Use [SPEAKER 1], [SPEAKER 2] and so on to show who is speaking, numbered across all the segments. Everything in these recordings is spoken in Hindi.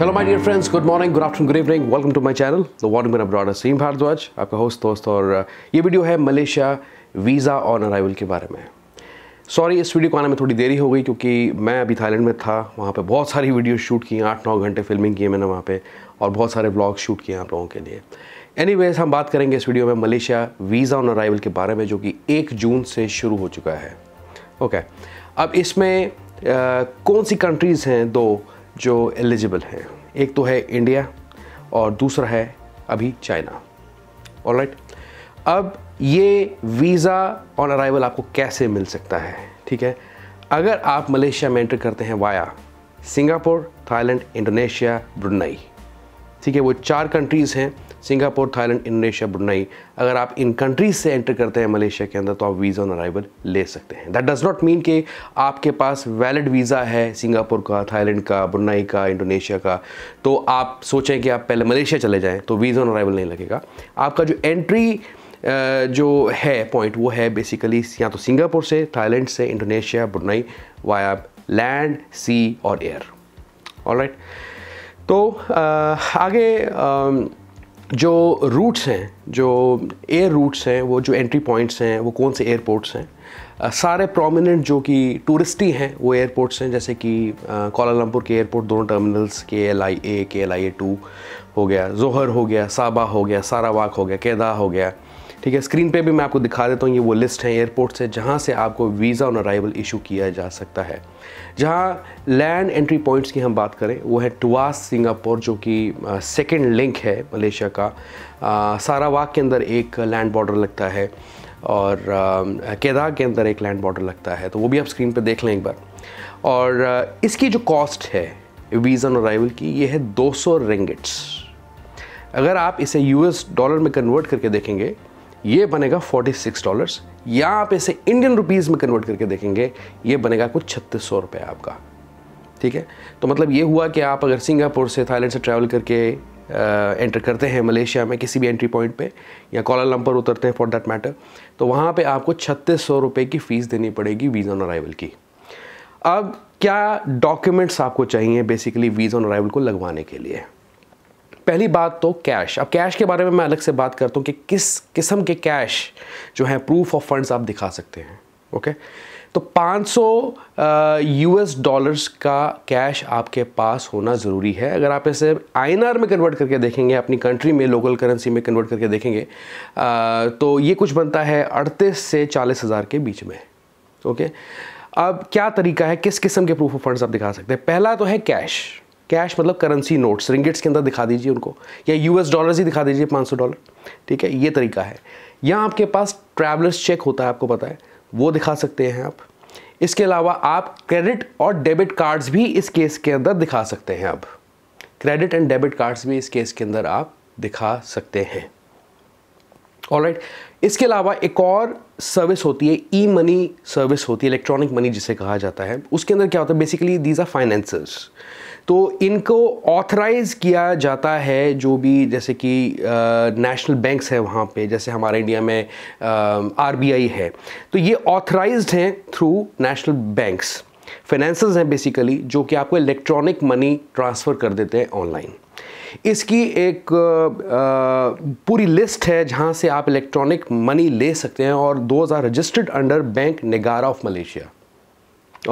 [SPEAKER 1] Hello my dear friends good morning good afternoon good evening welcome to my channel the warning मेरा ब्रॉडर सीम भारद्वाज आपका होस्ट दोस्त और uh, ये वीडियो है मलेशिया वीज़ा ऑन अराइवल के बारे में सॉरी इस वीडियो को आने में थोड़ी देरी हो गई क्योंकि मैं अभी थाईलैंड में था वहाँ पर बहुत सारी वीडियो शूट की आठ नौ घंटे फिल्मिंग की मैंने वहाँ पर और बहुत सारे ब्लॉग शूट किए आप लोगों के लिए एनी हम बात करेंगे इस वीडियो में मलेशिया वीज़ा ऑन अराइवल के बारे में जो कि एक जून से शुरू हो चुका है ओके अब इसमें uh, कौन सी कंट्रीज़ हैं दो जो एलिजिबल हैं एक तो है इंडिया और दूसरा है अभी चाइना और राइट अब ये वीज़ा ऑन अराइवल आपको कैसे मिल सकता है ठीक है अगर आप मलेशिया में एंटर करते हैं via Singapore Thailand Indonesia Brunei ठीक है वो चार कंट्रीज़ हैं सिंगापुर थाईलैंड इंडोनेशिया ब्रुनई अगर आप इन कंट्रीज से एंटर करते हैं मलेशिया के अंदर तो आप वीज़ा ऑन अराइवल ले सकते हैं दैट डज़ नॉट मीन कि आपके पास वैलिड वीज़ा है सिंगापुर का थाईलैंड का ब्रुनई का इंडोनेशिया का तो आप सोचें कि आप पहले मलेशिया चले जाएँ तो वीज़ा ऑन अराइवल नहीं लगेगा आपका जो एंट्री जो है पॉइंट वो है बेसिकली या तो सिंगापुर से थाईलैंड से Indonesia Brunei via land sea और एयर ऑलराइट तो आ, आगे आ, जो रूट्स हैं जो एयर रूट्स हैं वो जो एंट्री पॉइंट्स हैं वो कौन से एयरपोर्ट्स हैं सारे प्रोमिनेंट जो कि टूरिस्टी हैं वो एयरपोर्ट्स हैं जैसे कि कोलालमपुर के एयरपोर्ट दोनों टर्मिनल्स के एल आई ए के एल आई ए टू हो गया जोहर हो गया साबा हो गया सारावाक हो गया कैदा हो गया ठीक है स्क्रीन पे भी मैं आपको दिखा देता हूँ ये वो लिस्ट है एयरपोर्ट से जहाँ से आपको वीज़ा ऑन अराइवल इशू किया जा सकता है जहाँ लैंड एंट्री पॉइंट्स की हम बात करें वो है टुआस सिंगापुर जो कि सेकेंड लिंक है मलेशिया का आ, सारावाक के अंदर एक लैंड बॉर्डर लगता है और केदार के अंदर एक लैंड बॉर्डर लगता है तो वो भी आप स्क्रीन पर देख लें एक बार और इसकी जो कॉस्ट है वीज़ा ऑन अराइवल की ये है 200 रेंगेट्स अगर आप इसे यूएस डॉलर में कन्वर्ट करके देखेंगे ये बनेगा 46 डॉलर्स या आप इसे इंडियन रुपीस में कन्वर्ट करके देखेंगे ये बनेगा कुछ छत्तीस सौ रुपये आपका ठीक है तो मतलब ये हुआ कि आप अगर सिंगापुर से थाईलैंड से ट्रैवल करके एंटर करते हैं मलेशिया में किसी भी एंट्री पॉइंट पे या कोलालंपर उतरते हैं फॉर दैट मैटर तो वहाँ पे आपको छत्तीस सौ रुपये की फ़ीस देनी पड़ेगी वीज़ा ऑन अराइवल की अब क्या डॉक्यूमेंट्स आपको चाहिए बेसिकली वीज़ा ऑन अराइवल को लगवाने के लिए पहली बात तो कैश अब कैश के बारे में मैं अलग से बात करता हूँ कि किस किस्म के कैश जो है प्रूफ ऑफ फंड्स आप दिखा सकते हैं ओके तो 500 यूएस डॉलर्स का कैश आपके पास होना ज़रूरी है अगर आप इसे आईएनआर में कन्वर्ट करके देखेंगे अपनी कंट्री में लोकल करेंसी में कन्वर्ट करके देखेंगे आ, तो ये कुछ बनता है अड़तीस से चालीस हज़ार के बीच में ओके अब क्या तरीका है किस किस्म के प्रूफ ऑफ फंड्स आप दिखा सकते हैं पहला तो है कैश कैश मतलब करेंसी नोट्स रिंगेट्स के अंदर दिखा दीजिए उनको या यूएस डॉलर्स ही दिखा दीजिए 500 डॉलर ठीक है ये तरीका है या आपके पास ट्रैवलर्स चेक होता है आपको पता है वो दिखा सकते हैं आप इसके अलावा आप क्रेडिट और डेबिट कार्ड्स भी इस केस के अंदर दिखा सकते हैं अब क्रेडिट एंड डेबिट कार्ड्स भी इस केस के अंदर आप दिखा सकते हैं ऑल राइट right. इसके अलावा एक और सर्विस होती है ई मनी सर्विस होती है इलेक्ट्रॉनिक मनी जिसे कहा जाता है उसके अंदर क्या होता है बेसिकली दीज आर फाइनेंसर्स तो इनको ऑथराइज किया जाता है जो भी जैसे कि नेशनल बैंक्स है वहाँ पे जैसे हमारे इंडिया में आरबीआई है तो ये ऑथराइज्ड हैं थ्रू नेशनल बैंक्स फाइनेंसर्स हैं बेसिकली जो कि आपको इलेक्ट्रॉनिक मनी ट्रांसफ़र कर देते हैं ऑनलाइन इसकी एक आ, पूरी लिस्ट है जहाँ से आप इलेक्ट्रॉनिक मनी ले सकते हैं और those are registered under bank Negara of Malaysia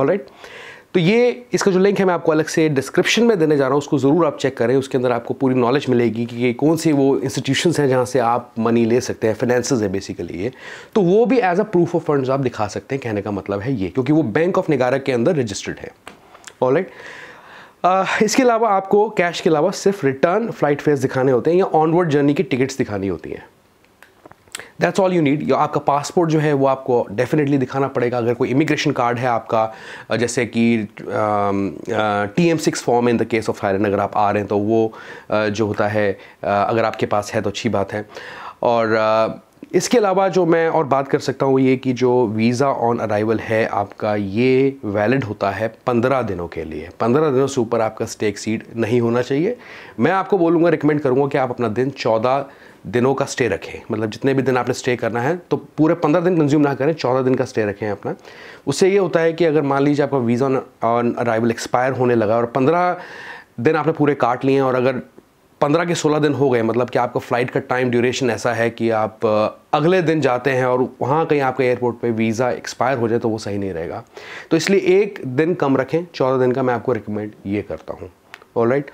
[SPEAKER 1] alright right? तो ये इसका जो लिंक है मैं आपको अलग से डिस्क्रिप्शन में देने जा रहा हूँ उसको ज़रूर आप चेक करें उसके अंदर आपको पूरी नॉलेज मिलेगी कि ये कौन सी वो इंस्टीट्यूशन हैं जहाँ से आप मनी ले सकते हैं फाइनेंस है बेसिकली ये तो वो भी as a proof of fund आप दिखा सकते हैं कहने का मतलब है ये क्योंकि वो बैंक ऑफ निगारा के अंदर रजिस्टर्ड है ऑल राइट इसके अलावा आपको कैश के अलावा सिर्फ रिटर्न फ्लाइट फेयर दिखाने होते हैं या ऑनवर्ड जर्नी की टिकट्स दिखानी होती हैं दैट्स ऑल यू नीड आपका पासपोर्ट जो है वो आपको डेफिनेटली दिखाना पड़ेगा अगर कोई इमिग्रेशन कार्ड है आपका जैसे कि T M six form in the case of Thailand अगर आप आ रहे हैं तो वो uh, जो होता है uh, अगर आपके पास है तो अच्छी बात है और uh, इसके अलावा जो मैं और बात कर सकता हूँ ये कि जो वीज़ा ऑन अराइवल है आपका ये वैलिड होता है पंद्रह दिनों के लिए पंद्रह दिनों से ऊपर आपका स्टेक सीड नहीं होना चाहिए मैं आपको बोलूँगा रिकमेंड करूँगा कि आप अपना दिन चौदह दिनों का स्टे रखें मतलब जितने भी दिन आपने स्टे करना है तो पूरे पंद्रह दिन कंज्यूम ना करें चौदह दिन का स्टे रखें अपना उससे ये होता है कि अगर मान लीजिए आपका वीज़ा ऑन अराइवल एक्सपायर होने लगा और पंद्रह दिन आपने पूरे काट लिए हैं और अगर पंद्रह के सोलह दिन हो गए मतलब कि आपका फ़्लाइट का टाइम ड्यूरेशन ऐसा है कि आप अगले दिन जाते हैं और वहाँ कहीं आपके एयरपोर्ट पे वीज़ा एक्सपायर हो जाए तो वो सही नहीं रहेगा तो इसलिए एक दिन कम रखें चौदह दिन का मैं आपको रिकमेंड ये करता हूँ ऑल राइट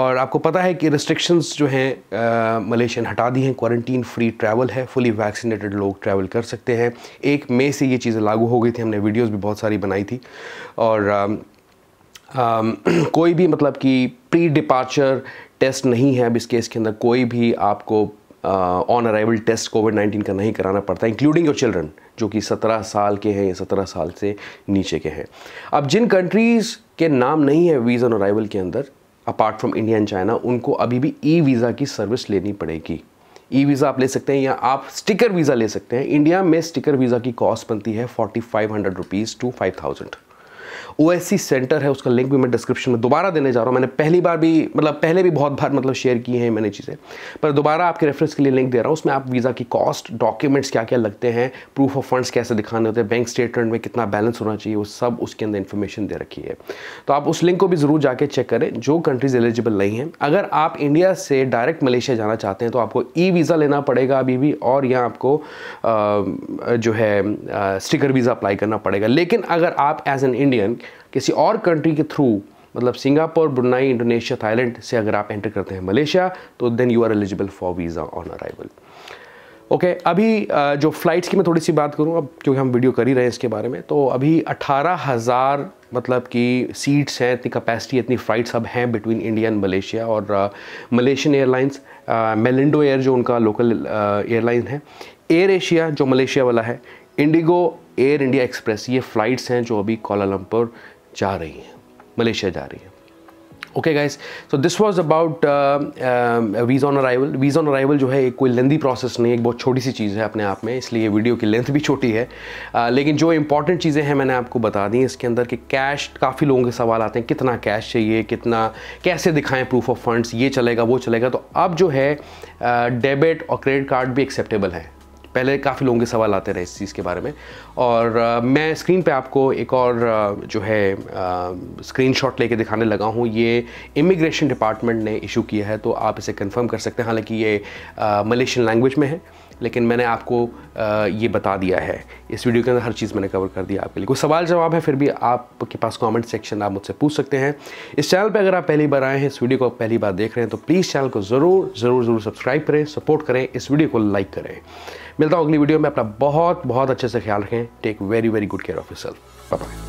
[SPEAKER 1] और आपको पता है कि रिस्ट्रिक्शंस जो हैं मलेशियन हटा दी हैं क्वारंटीन फ्री ट्रैवल है फुली वैक्सीनेटेड लोग ट्रैवल कर सकते हैं एक मई से ये चीज़ें लागू हो गई थी हमने वीडियोज़ भी बहुत सारी बनाई थी और आ, आ, कोई भी मतलब कि प्री डिपार्चर टेस्ट नहीं है अब इस केस के अंदर कोई भी आपको on arrival test covid nineteen का नहीं कराना पड़ता इंक्लूडिंग योर चिल्ड्रन जो कि 17 साल के हैं या 17 साल से नीचे के हैं अब जिन कंट्रीज़ के नाम नहीं है वीज़ ऑन अराइवल के अंदर apart from India and China उनको अभी भी ई वीज़ा की सर्विस लेनी पड़ेगी ई वीज़ा आप ले सकते हैं या आप स्टिकर वीज़ा ले सकते हैं इंडिया में स्टिकर वीज़ा की कॉस्ट बनती है forty five hundred rupees to five thousand ओ सेंटर है उसका लिंक भी मैं डिस्क्रिप्शन में दोबारा देने जा रहा हूँ मैंने पहली बार भी मतलब पहले भी बहुत बार मतलब शेयर की हैं मैंने चीज़ें पर दोबारा आपके रेफरेंस के लिए लिंक दे रहा हूँ उसमें आप वीज़ा की कॉस्ट डॉक्यूमेंट्स क्या क्या लगते हैं प्रूफ ऑफ फंड्स कैसे दिखाने होते हैं बैंक स्टेटमेंट में कितना बैलेंस होना चाहिए वो सब उसके अंदर इन्फॉर्मेशन दे रखी है तो आप उस लिंक को भी ज़रूर जाके चेक करें जो कंट्रीज एलिजिबल नहीं हैं अगर आप इंडिया से डायरेक्ट मलेशिया जाना चाहते हैं तो आपको ई वीज़ा लेना पड़ेगा अभी भी और यहाँ आपको जो है स्टिकर वीज़ा अप्लाई करना पड़ेगा लेकिन अगर आप एज एन इंडिया इंडियन किसी और कंट्री के थ्रू मतलब सिंगापुर ब्रुनाई इंडोनेशिया थाईलैंड से अगर आप एंटर करते हैं मलेशिया तो then you are eligible for visa on arrival okay अभी जो फ़्लाइट्स की मैं थोड़ी सी बात करूँ अब क्योंकि हम वीडियो कर ही रहे हैं इसके बारे में तो अभी अठारह हज़ार मतलब कि सीट्स हैं इतनी कैपेसिटी इतनी फ़्लाइट्स अब हैं बिटवीन इंडिया एंड मलेशिया और मलेशियन एयरलाइंस मेलिंडो एयर जो उनका लोकल एयरलाइन है एयर एशिया जो मलेशिया वाला है इंडिगो एयर इंडिया एक्सप्रेस ये फ़्लाइट्स हैं जो अभी कोलालमपुर जा रही हैं मलेशिया जा रही हैं okay guys so this was about visa on arrival visa on arrival जो है एक कोई लेंदी प्रोसेस नहीं एक बहुत छोटी सी चीज़ है अपने आप में इसलिए वीडियो की लेंथ भी छोटी है आ, uh, लेकिन जो इंपॉर्टेंट चीज़ें हैं मैंने आपको बता दी इसके अंदर कि कैश काफ़ी लोगों के सवाल आते हैं कितना कैश चाहिए कितना कैसे दिखाएं प्रूफ ऑफ फंड्स ये चलेगा वो चलेगा तो अब जो है डेबिट uh, और क्रेडिट कार्ड भी एक्सेप्टेबल है पहले काफ़ी लोगों के सवाल आते रहे इस चीज़ के बारे में और आ, मैं स्क्रीन पे आपको एक और आ, जो है स्क्रीन शॉट लेके दिखाने लगा हूँ ये इमिग्रेशन डिपार्टमेंट ने इशू किया है तो आप इसे कंफर्म कर सकते हैं हालांकि ये मलेशियन लैंग्वेज में है लेकिन मैंने आपको ये बता दिया है इस वीडियो के अंदर हर चीज़ मैंने कवर कर दिया आपके लिए कोई सवाल जवाब है फिर भी आपके पास कमेंट सेक्शन आप मुझसे पूछ सकते हैं इस चैनल पे अगर आप पहली बार आए हैं इस वीडियो को आप पहली बार देख रहे हैं तो प्लीज़ चैनल को ज़रूर ज़रूर ज़रूर सब्सक्राइब करें सपोर्ट करें इस वीडियो को लाइक करें मिलता हूँ अगली वीडियो में अपना बहुत बहुत अच्छे से ख्याल रखें take very very good care of yourself bye